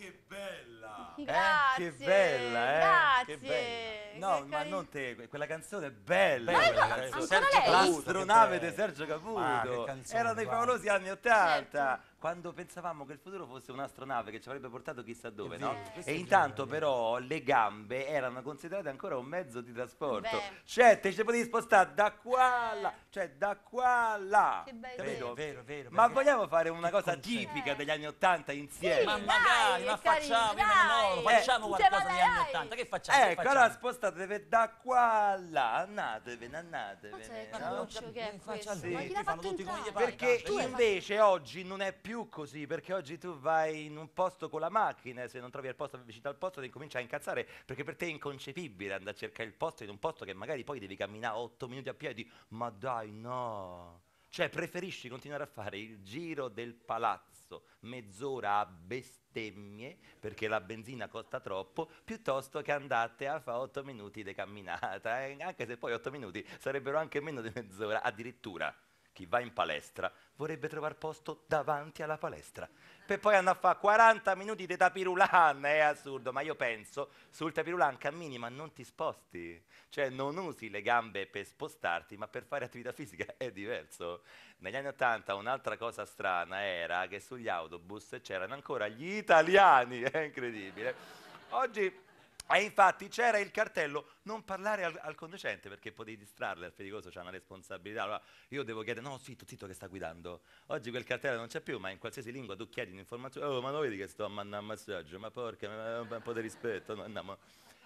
che bella! Grazie, eh? Che bella, eh? Grazie! Che eh, bella. No, che ma cari... non te, quella canzone è bella! bella quella canzone. Sergio L'astronave di Sergio Caputo! Ah, Erano i favolosi anni Ottanta! Certo quando pensavamo che il futuro fosse un'astronave che ci avrebbe portato chissà dove, no? E intanto però le gambe erano considerate ancora un mezzo di trasporto. Beh. Cioè, te ci potevi spostare da qua a là, cioè da qua a là. Che bello. Vero, vero, Ma vogliamo fare una cosa tipica degli anni Ottanta insieme? ma magari, ma facciamo, eh, facciamo cioè, qualcosa degli anni Ottanta, che facciamo? Eh, ecco, che allora spostatevi da qua a là, andatevene, andatevene. Ma, no? che è questo? Ma chi l'ha fatto Perché invece oggi non è più più così, perché oggi tu vai in un posto con la macchina e se non trovi il posto vicino al posto ti cominci a incazzare, perché per te è inconcepibile andare a cercare il posto in un posto che magari poi devi camminare 8 minuti a piedi, ma dai no! Cioè preferisci continuare a fare il giro del palazzo, mezz'ora a bestemmie, perché la benzina costa troppo, piuttosto che andate a fare 8 minuti di camminata, eh? anche se poi 8 minuti sarebbero anche meno di mezz'ora addirittura. Chi va in palestra vorrebbe trovare posto davanti alla palestra per poi andare a fare 40 minuti di tapirulan, è assurdo, ma io penso sul tapirulan cammini ma non ti sposti, cioè non usi le gambe per spostarti, ma per fare attività fisica è diverso. Negli anni 80 un'altra cosa strana era che sugli autobus c'erano ancora gli italiani, è incredibile. Oggi e infatti c'era il cartello, non parlare al, al conducente perché potevi distrarle, al fedicoso c'è una responsabilità. Allora io devo chiedere, no, zitto, zitto che sta guidando. Oggi quel cartello non c'è più, ma in qualsiasi lingua tu chiedi un'informazione, oh ma lo vedi che sto a mandare un massaggio, ma porca, un po' di rispetto, no, andiamo. No,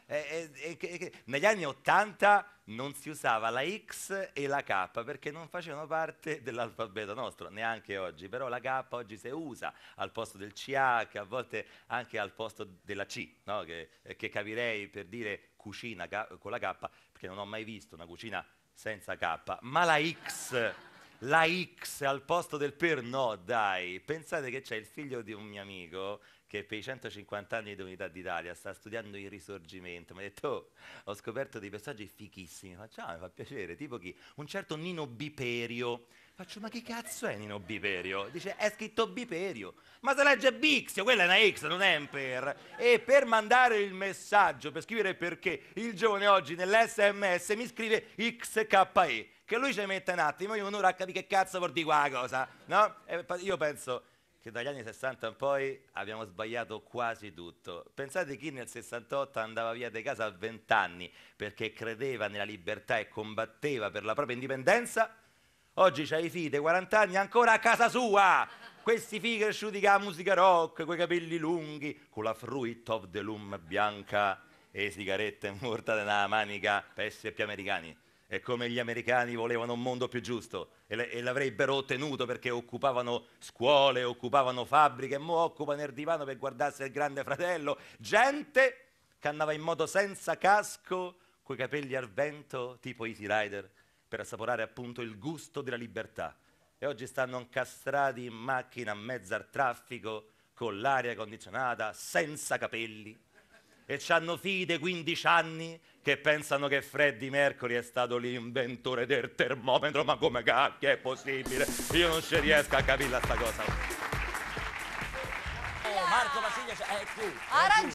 eh, eh, eh, negli anni 80 non si usava la X e la K perché non facevano parte dell'alfabeto nostro, neanche oggi, però la K oggi si usa al posto del CH, a volte anche al posto della C, no? che, eh, che, capirei per dire cucina con la K, perché non ho mai visto una cucina senza K, ma la X, la X al posto del per no, dai, pensate che c'è il figlio di un mio amico che per i 150 anni di Unità d'Italia sta studiando il risorgimento. Mi ha detto, oh, ho scoperto dei personaggi fichissimi. Facciamo, ah, mi fa piacere, tipo chi? Un certo Nino Biperio. Faccio, ma che cazzo è Nino Biperio? Dice, è scritto Biperio. Ma se legge Bixio, quella è una X, non è un per. E per mandare il messaggio, per scrivere perché il giovane oggi nell'SMS mi scrive XKE, che lui ci mette un attimo, io un'ora a capire che cazzo vuol dire quella cosa, no? E io penso, che dagli anni 60 in poi abbiamo sbagliato quasi tutto. Pensate chi nel 68 andava via di casa a 20 anni perché credeva nella libertà e combatteva per la propria indipendenza, oggi c'ha i figli dei 40 anni ancora a casa sua, questi figli cresciuti con la musica rock, con i capelli lunghi, con la fruit of the loom bianca e sigarette mortate nella manica, pessimi più americani e come gli americani volevano un mondo più giusto e l'avrebbero ottenuto perché occupavano scuole, occupavano fabbriche, e mo occupano il divano per guardarsi il grande fratello, gente che andava in moto senza casco, coi capelli al vento, tipo Easy Rider, per assaporare appunto il gusto della libertà. E oggi stanno incastrati in macchina, a mezzo al traffico, con l'aria condizionata, senza capelli e hanno figli di 15 anni che pensano che Freddie Mercury è stato l'inventore del termometro, ma come cacchio è possibile? Io non ci riesco a capire sta cosa. Oh, Marco Masiglia, è eh, tu. È eh, tu.